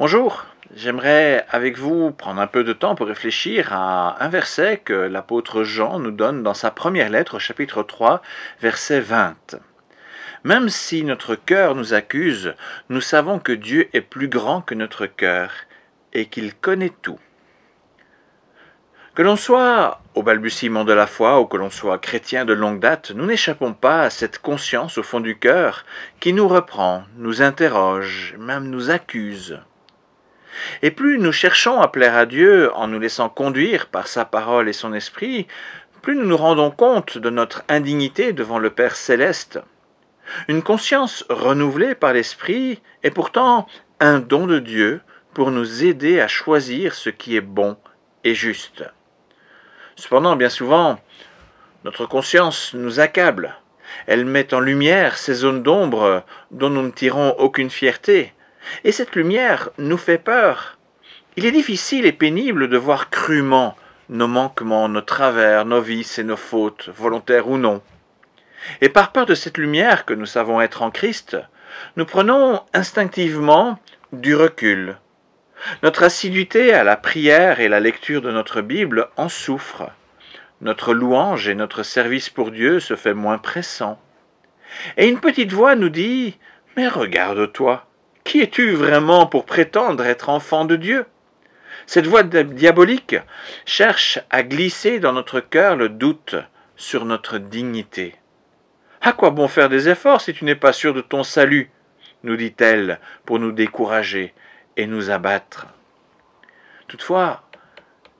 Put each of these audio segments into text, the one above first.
Bonjour, j'aimerais avec vous prendre un peu de temps pour réfléchir à un verset que l'apôtre Jean nous donne dans sa première lettre, chapitre 3, verset 20. Même si notre cœur nous accuse, nous savons que Dieu est plus grand que notre cœur et qu'il connaît tout. Que l'on soit au balbutiement de la foi ou que l'on soit chrétien de longue date, nous n'échappons pas à cette conscience au fond du cœur qui nous reprend, nous interroge, même nous accuse. Et plus nous cherchons à plaire à Dieu en nous laissant conduire par sa parole et son esprit, plus nous nous rendons compte de notre indignité devant le Père céleste. Une conscience renouvelée par l'esprit est pourtant un don de Dieu pour nous aider à choisir ce qui est bon et juste. Cependant, bien souvent, notre conscience nous accable. Elle met en lumière ces zones d'ombre dont nous ne tirons aucune fierté et cette lumière nous fait peur. Il est difficile et pénible de voir crûment nos manquements, nos travers, nos vices et nos fautes, volontaires ou non. Et par peur de cette lumière que nous savons être en Christ, nous prenons instinctivement du recul. Notre assiduité à la prière et la lecture de notre Bible en souffre. Notre louange et notre service pour Dieu se fait moins pressant. Et une petite voix nous dit Mais regarde-toi, qui es-tu vraiment pour prétendre être enfant de Dieu Cette voix diabolique cherche à glisser dans notre cœur le doute sur notre dignité. À quoi bon faire des efforts si tu n'es pas sûr de ton salut nous dit-elle pour nous décourager et nous abattre. Toutefois,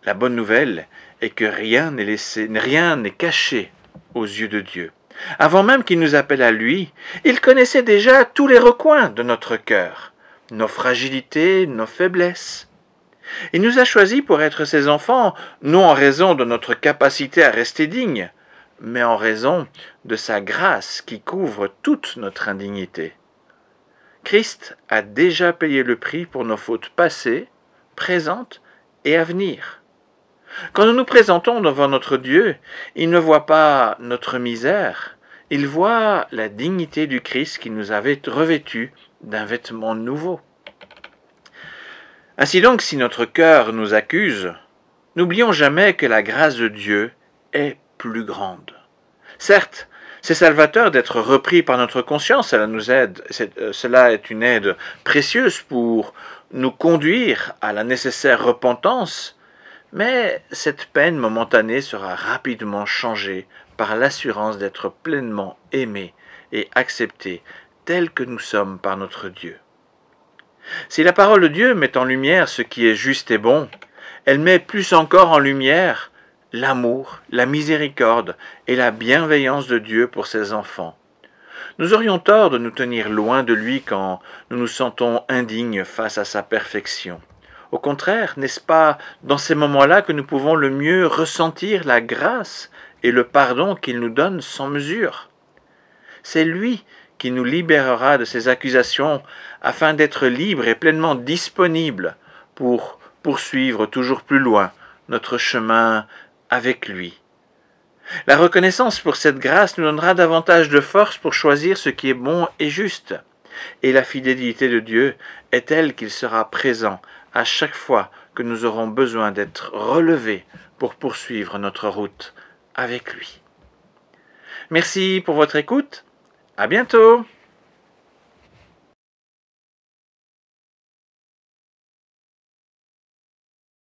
la bonne nouvelle est que rien n'est laissé, rien n'est caché aux yeux de Dieu. Avant même qu'il nous appelle à lui, il connaissait déjà tous les recoins de notre cœur, nos fragilités, nos faiblesses. Il nous a choisis pour être ses enfants, non en raison de notre capacité à rester digne, mais en raison de sa grâce qui couvre toute notre indignité. Christ a déjà payé le prix pour nos fautes passées, présentes et à venir. Quand nous nous présentons devant notre Dieu, il ne voit pas notre misère, il voit la dignité du Christ qui nous avait revêtus d'un vêtement nouveau. Ainsi donc, si notre cœur nous accuse, n'oublions jamais que la grâce de Dieu est plus grande. Certes, c'est salvateur d'être repris par notre conscience, cela nous aide, euh, cela est une aide précieuse pour nous conduire à la nécessaire repentance, mais cette peine momentanée sera rapidement changée par l'assurance d'être pleinement aimé et accepté tel que nous sommes par notre Dieu. Si la parole de Dieu met en lumière ce qui est juste et bon, elle met plus encore en lumière l'amour, la miséricorde et la bienveillance de Dieu pour ses enfants. Nous aurions tort de nous tenir loin de lui quand nous nous sentons indignes face à sa perfection. Au contraire, n'est-ce pas dans ces moments-là que nous pouvons le mieux ressentir la grâce et le pardon qu'il nous donne sans mesure C'est lui qui nous libérera de ces accusations afin d'être libres et pleinement disponibles pour poursuivre toujours plus loin notre chemin avec lui. La reconnaissance pour cette grâce nous donnera davantage de force pour choisir ce qui est bon et juste. Et la fidélité de Dieu est telle qu'il sera présent à chaque fois que nous aurons besoin d'être relevés pour poursuivre notre route avec lui. Merci pour votre écoute. À bientôt.